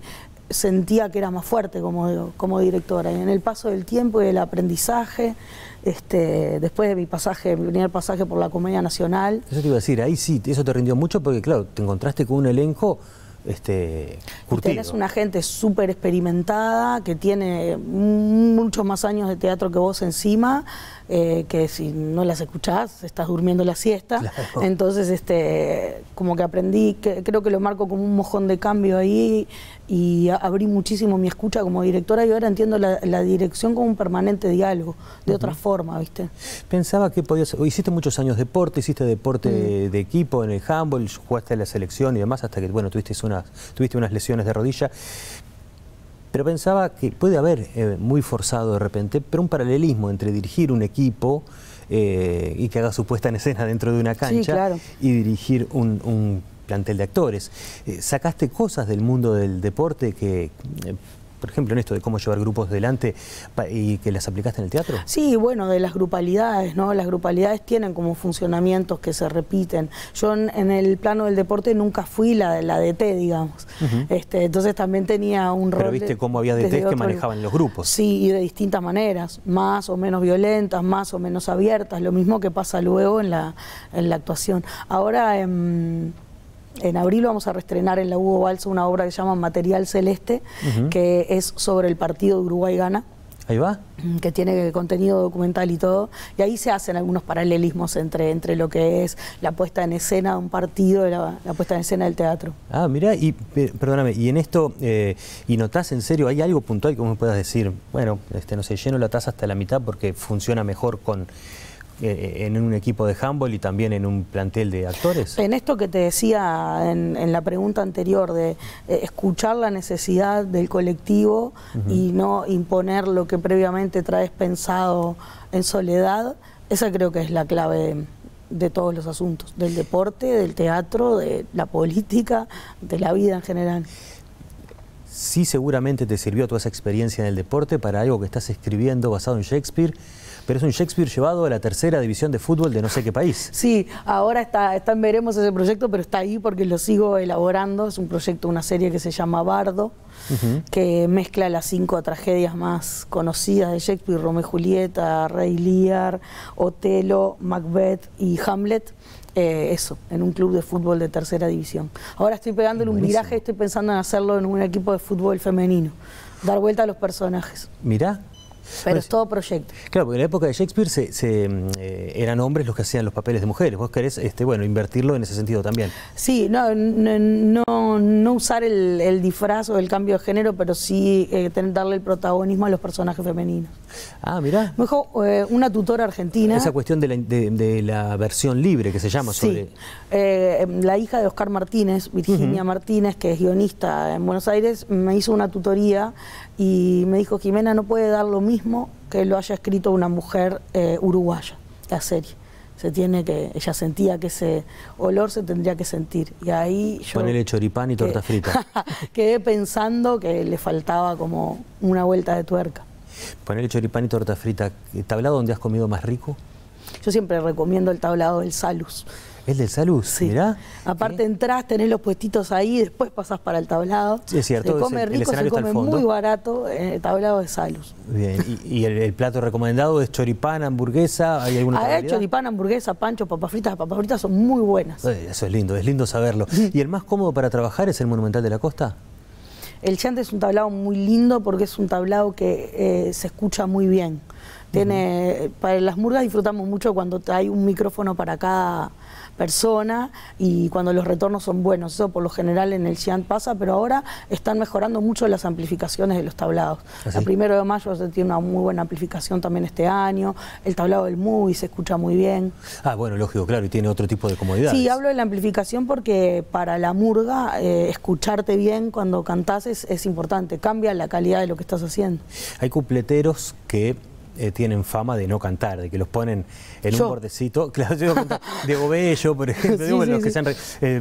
sentía que era más fuerte como, como directora. Y en el paso del tiempo y del aprendizaje, este, después de mi pasaje, mi primer pasaje por la Comedia Nacional. Eso te iba a decir, ahí sí, eso te rindió mucho porque, claro, te encontraste con un elenco este, curtido. una gente súper experimentada que tiene muchos más años de teatro que vos encima eh, que si no las escuchás, estás durmiendo la siesta. <laughs> Entonces, este, como que aprendí, creo que lo marco como un mojón de cambio ahí y abrí muchísimo mi escucha como directora y ahora entiendo la, dirección como un permanente diálogo, de otra forma, ¿viste? Pensaba que podías, hiciste muchos años de deporte, hiciste deporte mm. de equipo en el handball, jugaste a la selección y demás, hasta que, bueno, tuviste unas, tuviste unas lesiones de rodilla pero pensaba que puede haber, eh, muy forzado de repente, pero un paralelismo entre dirigir un equipo eh, y que haga su puesta en escena dentro de una cancha y dirigir un, plantel de actores. Eh, sacaste cosas del mundo del deporte que por ejemplo, en esto de cómo llevar grupos delante y que las aplicaste en el teatro? Sí, bueno, de las grupalidades, ¿no? Las grupalidades tienen como funcionamientos que se repiten. Yo en, el plano del deporte nunca fui la, la DT, digamos. este, entonces también tenía un rol... Pero viste cómo había dt que manejaban los grupos. Sí, y de distintas maneras, más o menos violentas, más o menos abiertas, lo mismo que pasa luego en la, actuación. Ahora... Em, en abril vamos a restrenar en la Hugo Balso una obra que se llama Material Celeste, que es sobre el partido de Uruguay-Gana. Ahí va. Mm, que tiene contenido documental y todo. Y ahí se hacen algunos paralelismos entre, entre lo que es la puesta en escena de un partido y la, puesta en escena del teatro. Ah, mira, y eh, perdóname, y en esto, eh, ¿y notás en serio? ¿Hay algo puntual que me puedas decir? Bueno, este, no sé, lleno la taza hasta la mitad porque funciona mejor con eh, en un equipo de handball y también en un plantel de actores. En esto que te decía en, la pregunta anterior de eh, escuchar la necesidad del colectivo y no imponer lo que previamente traes pensado en soledad, esa creo que es la clave de todos los asuntos, del deporte, del teatro, de la política, de la vida en general sí seguramente te sirvió toda esa experiencia en el deporte para algo que estás escribiendo basado en Shakespeare, pero es un Shakespeare llevado a la tercera división de fútbol de no sé qué país. Sí, ahora está, en veremos ese proyecto, pero está ahí porque lo sigo elaborando. Es un proyecto, una serie que se llama Bardo, que mezcla las cinco tragedias más conocidas de Shakespeare, Romeo y Julieta, Rey Lear, Otelo, Macbeth y Hamlet eh, eso, en un club de fútbol de tercera división. Ahora estoy pegándole un viraje, estoy pensando en hacerlo en un equipo de fútbol femenino, dar vuelta a los personajes. Mirá, pero es pues, todo proyecto. Claro, porque en la época de Shakespeare se, eh, eran hombres los que hacían los papeles de mujeres. Vos querés, este, bueno, invertirlo en ese sentido también. Sí, no, no, usar el, disfraz o el cambio de género, pero sí eh, darle el protagonismo a los personajes femeninos. Ah, mirá. Me dijo eh, una tutora argentina. Esa cuestión de la, versión libre que se llama sobre... Sí. Em, la hija de Oscar Martínez, Virginia Martínez, que es guionista en Buenos Aires, me hizo una tutoría y me dijo, Jimena, no puede dar lo mismo que lo haya escrito una mujer eh, uruguaya, la serie. Se tiene que, ella sentía que ese olor se tendría que sentir. Y ahí yo. Ponele choripán y torta frita. <laughs> quedé pensando que le faltaba como una vuelta de tuerca. Ponele choripán y torta frita. ¿Tablado donde has comido más rico? Yo siempre recomiendo el tablado del Salus. ¿El del Salud? Sí. Aparte entras, tenés los puestitos ahí, después pasás para el tablado. es cierto. Se come rico, se come muy barato el eh, tablado de Salud. Bien, y, el, plato recomendado es choripán, hamburguesa, ¿hay alguna ah, choripán, hamburguesa, pancho, papas fritas. papas fritas son muy buenas. Eh, eso es lindo, es lindo saberlo. ¿Y el más cómodo para trabajar es el Monumental de la Costa? El Chante es un tablado muy lindo porque es un tablado que eh, se escucha muy bien. Tiene, Para las murgas disfrutamos mucho cuando hay un micrófono para cada persona y cuando los retornos son buenos. Eso por lo general en el CIAN pasa, pero ahora están mejorando mucho las amplificaciones de los tablados. ¿Ah, el primero de mayo se tiene una muy buena amplificación también este año, el tablado del muy se escucha muy bien. Ah, bueno, lógico, claro, y tiene otro tipo de comodidad. Sí, hablo de la amplificación porque para la murga eh, escucharte bien cuando cantas es, es importante, cambia la calidad de lo que estás haciendo. Hay cupleteros que eh, tienen fama de no cantar, de que los ponen en un bordecito. <laughs> Claro, Diego Bello, por ejemplo,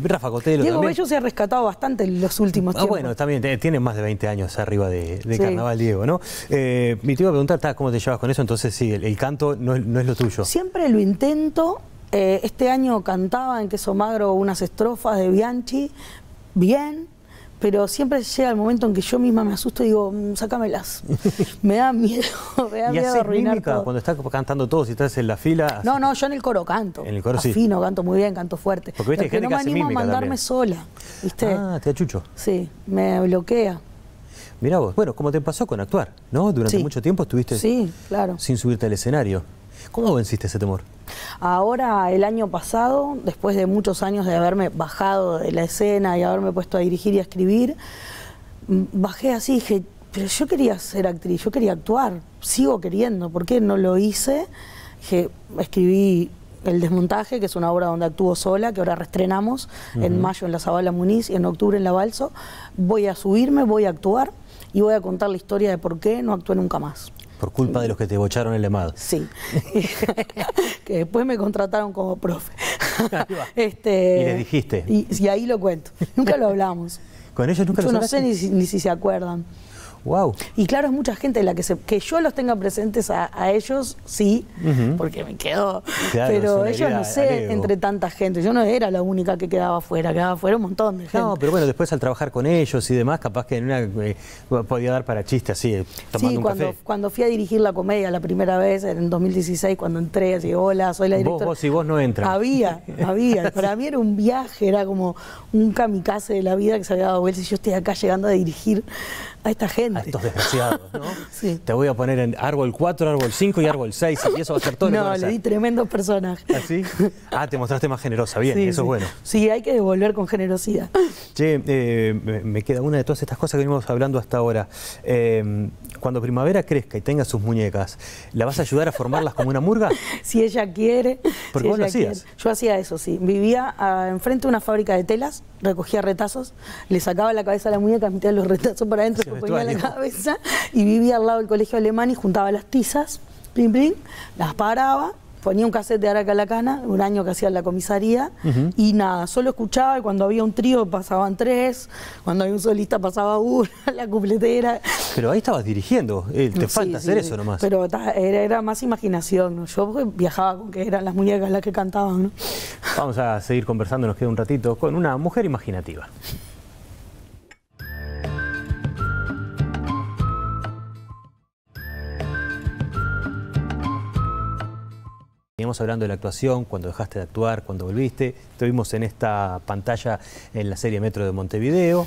Rafa Cotelo. Diego Bello se ha rescatado bastante en los últimos ah, Bueno, también tiene más de 20 años arriba de, Carnaval Diego, ¿no? Eh, y te iba a preguntar, ¿cómo te llevas con eso? Entonces, sí, el, canto no, no es lo tuyo. Siempre lo intento. Eh, este año cantaba en Queso Magro unas estrofas de Bianchi, bien, pero siempre llega el momento en que yo misma me asusto y digo, mm, sácamelas. <laughs> me da miedo, me da miedo cuando estás cantando todos y estás en la fila? No, no, yo en el coro canto. En el coro Afino, canto muy bien, canto fuerte. Porque viste, que no me animo a mandarme sola, ¿viste? Ah, te achucho. Sí, me bloquea. Mirá vos, bueno, como te pasó con actuar, ¿no? Durante mucho tiempo estuviste sí, claro. sin subirte al escenario. ¿Cómo venciste ese temor? Ahora, el año pasado, después de muchos años de haberme bajado de la escena y haberme puesto a dirigir y a escribir, mm, bajé así y dije, pero yo quería ser actriz, yo quería actuar, sigo queriendo, ¿por qué no lo hice? escribí El Desmontaje, que es una obra donde actúo sola, que ahora reestrenamos en mayo en La Zabala Muniz y en octubre en La Balso. Voy a subirme, voy a actuar y voy a contar la historia de por qué no actué nunca más. Por culpa de los que te bocharon el EMAD. Sí. <laughs> que después me contrataron como profe. este, y les dijiste. Y, ahí lo cuento. Nunca lo hablamos. Con ellos nunca Yo no sé ni si se acuerdan. Wow. Y claro, es mucha gente la que que yo los tenga presentes a, ellos, sí, porque me quedo. pero ellos no sé, entre tanta gente. Yo no era la única que quedaba afuera, quedaba afuera un montón de gente. No, pero bueno, después al trabajar con ellos y demás, capaz que en una eh, podía dar para chiste así, eh, sí, cuando, cuando fui a dirigir la comedia la primera vez, en 2016, cuando entré, así, hola, soy la directora. Vos, y vos no entras. Había, <laughs> había. para mí era un viaje, era como un kamikaze de la vida que se había dado vuelta si yo estoy acá llegando a dirigir a esta gente. A estos desgraciados, ¿no? <laughs> sí. Te voy a poner en árbol 4, árbol 5 y <laughs> árbol 6, y eso va a ser todo. No, le di tremendo personaje. ¿Ah, Ah, te mostraste más generosa, bien, eso es bueno. Sí, hay que devolver con generosidad. <laughs> Che, eh, me queda una de todas estas cosas que venimos hablando hasta ahora. Eh, cuando Primavera crezca y tenga sus muñecas, ¿la vas a ayudar a formarlas como una murga? si ella quiere. Porque vos lo hacías. Yo hacía eso, sí. Vivía ah, enfrente de una fábrica de telas, recogía retazos, le sacaba la cabeza a la muñeca, metía los retazos para adentro cabeza y vivía al lado del colegio alemán y juntaba las tizas, las paraba ponía un cassette de Cana, un año que hacía la comisaría, y nada, solo escuchaba, y cuando había un trío pasaban tres, cuando había un solista pasaba una, <laughs> la cupletera. Pero ahí estabas dirigiendo, eh, te falta hacer eso nomás. Pero era, más imaginación, yo viajaba con que eran las muñecas las que cantaban. ¿no? Vamos a seguir conversando, nos queda un ratito, con una mujer imaginativa. hablando de la actuación, cuando dejaste de actuar, cuando volviste. Te en esta pantalla en la serie Metro de Montevideo.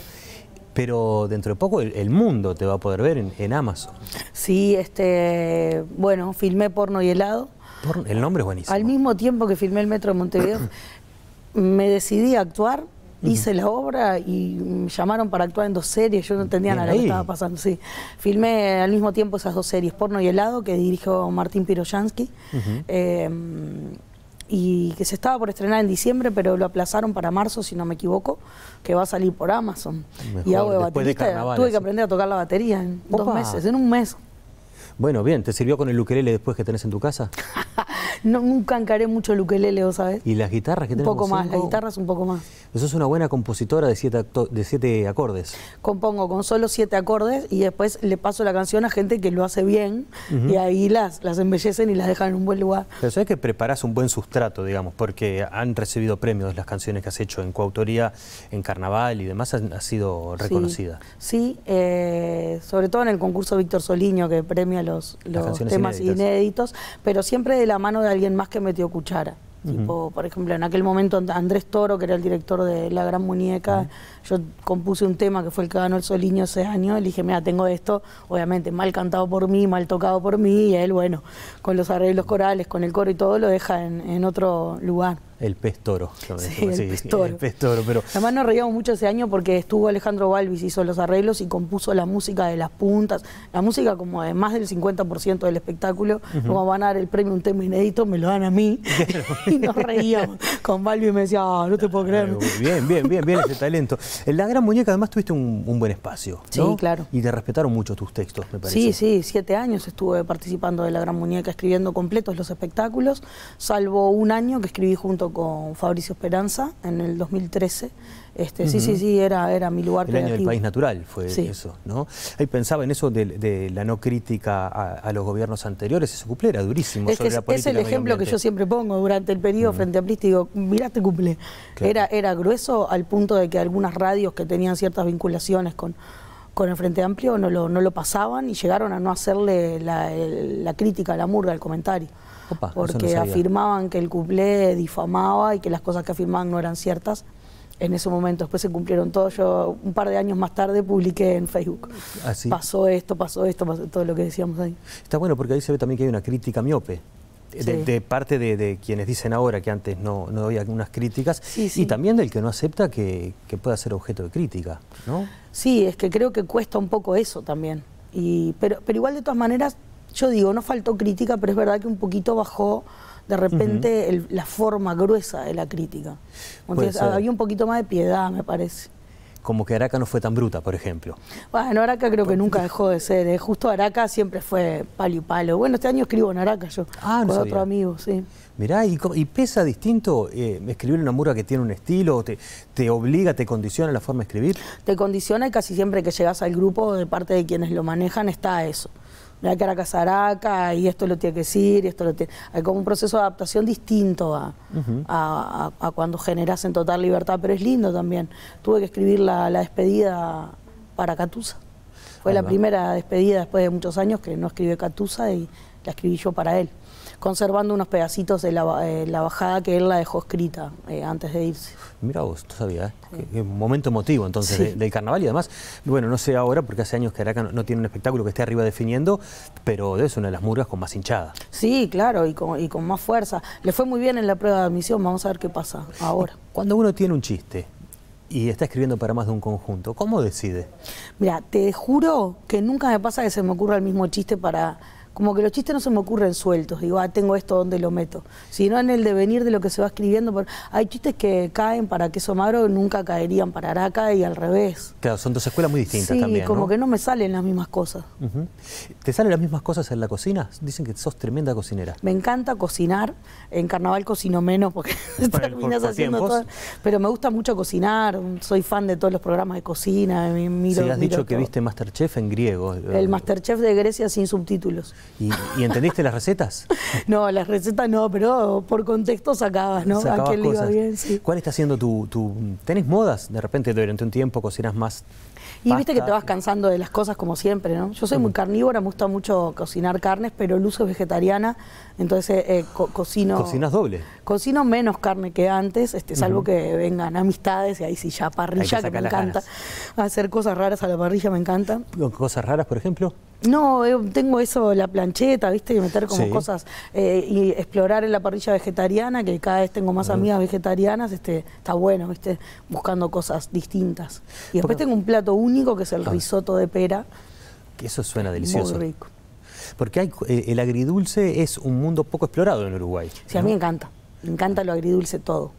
Pero dentro de poco el, mundo te va a poder ver en, Amazon. Sí, este, bueno, filmé porno y helado. el nombre es buenísimo. Al mismo tiempo que filmé el Metro de Montevideo, <clears throat> me decidí a actuar Hice la obra y me llamaron para actuar en dos series, yo no entendía nada de lo que estaba pasando. Sí. Filmé al mismo tiempo esas dos series, Porno y Helado, que dirigió Martín Piroyansky. Em, y que se estaba por estrenar en diciembre, pero lo aplazaron para marzo, si no me equivoco, que va a salir por Amazon. y hago de baterista, tuve que aprender a tocar la batería en pocos meses, en un mes. Bueno, bien, ¿te sirvió con el ukelele después que tenés en tu casa? <laughs> <laughs> nunca encaré mucho el ukelele, ¿sabes? ¿Y las guitarras? ¿Qué un poco más, las guitarras un poco más. Eso es una buena compositora de siete, de siete acordes. Compongo con solo siete acordes y después le paso la canción a gente que lo hace bien y ahí las, las embellecen y las dejan en un buen lugar. Pero sabes que preparas un buen sustrato, digamos, porque han recibido premios las canciones que has hecho en coautoría, en carnaval y demás, ha sido reconocida. Sí, eh, sobre todo en el concurso Víctor Soliño que premia los, temas inéditos. inéditos, pero siempre de la mano de alguien más que metió cuchara. por ejemplo, en aquel momento Andrés Toro, que era el director de La Gran Muñeca, yo compuse un tema que fue el que ganó el Soliño ese año, le dije, mira, tengo esto, obviamente mal cantado por mí, mal tocado por mí, y él, bueno, con los arreglos corales, con el coro y todo, lo deja en otro lugar. El pez toro. Sí, el, sí, Además nos reíamos mucho ese año porque estuvo Alejandro Balvis, hizo los arreglos y compuso la música de las puntas. La música como de más del 50% del espectáculo. Como van a dar el premio un tema inédito, me lo dan a mí. <laughs> y nos reíamos con Balvis me decía, ah, no te puedo creer. Bien, bien, bien, bien ese talento. En La Gran Muñeca además tuviste un, buen espacio. Sí, claro. Y te respetaron mucho tus textos, me parece. Sí, sí, siete años estuve participando de La Gran Muñeca, escribiendo completos los espectáculos, salvo un año que escribí junto con con Fabricio Esperanza en el 2013. Este, Sí, sí, sí, era, era mi lugar. El año del país natural fue eso, ¿no? Ahí pensaba en eso de, la no crítica a, los gobiernos anteriores, eso cumple era durísimo. Es, el ejemplo que yo siempre pongo durante el periodo frente Amplio digo, mirá te este cumple. Era, era grueso al punto de que algunas radios que tenían ciertas vinculaciones con, el Frente Amplio no lo, no lo pasaban y llegaron a no hacerle la, la crítica, la murga, el comentario porque afirmaban que el cuplé difamaba y que las cosas que afirmaban no eran ciertas en ese momento. Después se cumplieron todos. Yo un par de años más tarde publiqué en Facebook. así ah, Pasó esto, pasó esto, pasó todo lo que decíamos ahí. Está bueno porque ahí se ve también que hay una crítica miope. De, parte de, quienes dicen ahora que antes no, no había unas críticas y también del que no acepta que, que pueda ser objeto de crítica, ¿no? Sí, es que creo que cuesta un poco eso también. Y, pero, pero igual de todas maneras yo digo, no faltó crítica, pero es verdad que un poquito bajó de repente la forma gruesa de la crítica. Entonces había un poquito más de piedad, me parece. Como que Araca no fue tan bruta, por ejemplo. Bueno, Araca creo que pues, nunca eh, dejó de ser. ¿eh? Justo Araca siempre fue palo y palo. Bueno, este año escribo en Araca yo, ah, con otro amigo, sí. Mirá, y, pesa distinto eh, escribir una mura que tiene un estilo, te, te obliga, te condiciona la forma de escribir. Te condiciona y casi siempre que llegas al grupo, de parte de quienes lo manejan, está eso mira Caracas y esto lo tiene que decir, y esto lo tiene. Hay como un proceso de adaptación distinto a, cuando generas en total libertad, pero es lindo también. Tuve que escribir la, despedida para Catusa. Fue la primera despedida después de muchos años que no escribió Catusa y la escribí yo para él conservando unos pedacitos de eh, la, bajada que él la dejó escrita eh, antes de irse. Mira vos, tú sabías, ¿eh? un momento emotivo entonces del carnaval y además, bueno, no sé ahora porque hace años que Araca no, tiene un espectáculo que esté arriba definiendo, pero es una de las murgas con más hinchada. Sí, claro, y y con más fuerza. Le fue muy bien en la prueba de admisión, vamos a ver qué pasa ahora. Cuando uno tiene un chiste, y está escribiendo para más de un conjunto. ¿Cómo decide? Mira, te juro que nunca me pasa que se me ocurra el mismo chiste para, como que los chistes no se me ocurren sueltos, digo, ah, tengo esto, ¿dónde lo meto? Sino en el devenir de lo que se va escribiendo. Por... Hay chistes que caen para queso magro, nunca caerían para araca y al revés. Claro, son dos escuelas muy distintas también. Sí, como que no me salen las mismas cosas. ¿Te salen las mismas cosas en la cocina? Dicen que sos tremenda cocinera. Me encanta cocinar. En carnaval cocino menos porque <laughs> terminas haciendo todo. Pero me gusta mucho cocinar. Soy fan de todos los programas de cocina. sí, has dicho que viste Masterchef en griego. El eh, Masterchef de Grecia sin subtítulos. ¿Y, entendiste las recetas? <laughs> no, las recetas no, pero por contexto sacabas, ¿no? ¿Cuál está siendo tu, tu, ¿Tenés modas? De repente durante un tiempo cocinas más y viste que te vas cansando de las cosas como siempre, ¿no? Yo soy muy carnívora, me gusta mucho cocinar carnes, pero el uso es vegetariana, entonces eh, cocino... ¿Cocinas doble? Cocino menos carne que antes, este, salvo que vengan amistades y ahí sí ya parrilla, que, me encanta. Hacer cosas raras a la parrilla me encanta. ¿Cosas raras, por ejemplo? No, eh, tengo eso, la plancheta, ¿viste? Y meter como cosas eh, y explorar en la parrilla vegetariana, que cada vez tengo más amigas vegetarianas, este, está bueno, ¿viste? Buscando cosas distintas. Y después tengo un plato único, que es el ah. risotto de pera. Que eso suena delicioso. rico. Porque hay, eh, el agridulce es un mundo poco explorado en Uruguay. Sí, a mí me encanta. Me encanta lo agridulce todo.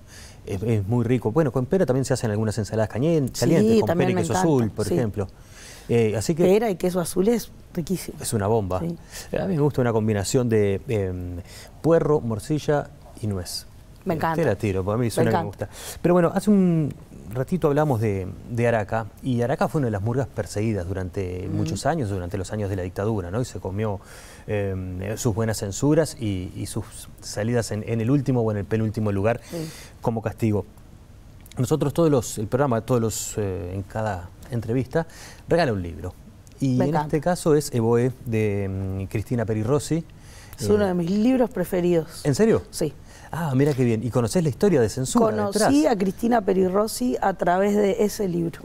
Es, muy rico. Bueno, con pera también se hacen algunas ensaladas calientes, con pera y queso azul, por ejemplo. Eh, así que pera y queso azul es riquísimo. Es una bomba. Eh, a mí me gusta una combinación de em, puerro, morcilla y nuez. Me encanta. tiro, para mí suena me, me gusta. Pero bueno, hace un, ratito hablamos de, de, Araca, y Araca fue una de las murgas perseguidas durante mm. muchos años, durante los años de la dictadura, ¿no? Y se comió em, sus buenas censuras y, sus salidas en, el último o en el penúltimo lugar como castigo. Nosotros todos los, el programa, todos los, eh, en cada entrevista, regala un libro. Y en este caso es Evoe de em, Cristina Rossi. Es uno eh, de mis libros preferidos. ¿En serio? Sí. Ah, mira qué bien. ¿Y conocés la historia de censura? Conocí a Cristina Perirossi a través de ese libro.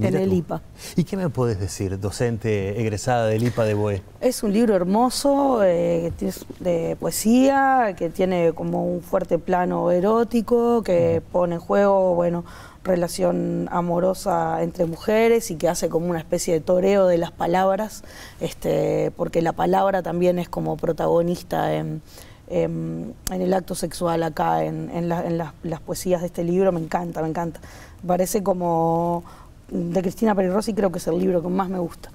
en el IPA. ¿Y qué me puedes decir, docente egresada del IPA de Boe? Es un libro hermoso, eh, de poesía, que tiene como un fuerte plano erótico, que pone en juego, bueno, relación amorosa entre mujeres y que hace como una especie de toreo de las palabras, este, porque la palabra también es como protagonista en Em, en el acto sexual acá, en, las, poesías de este libro, me encanta, me encanta. Parece como de Cristina Rossi creo que es el libro que más me gusta.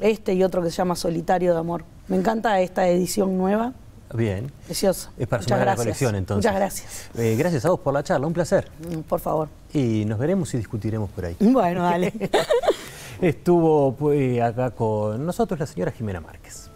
Este y otro que se llama Solitario de Amor. Me encanta esta edición nueva. Bien. Precioso. Es para la colección, entonces. Muchas gracias. Eh, gracias a vos por la charla, un placer. Mm, por favor. Y nos veremos y discutiremos por ahí. <laughs> Bueno, dale. <laughs> Estuvo eh, acá con nosotros la señora Jimena Márquez.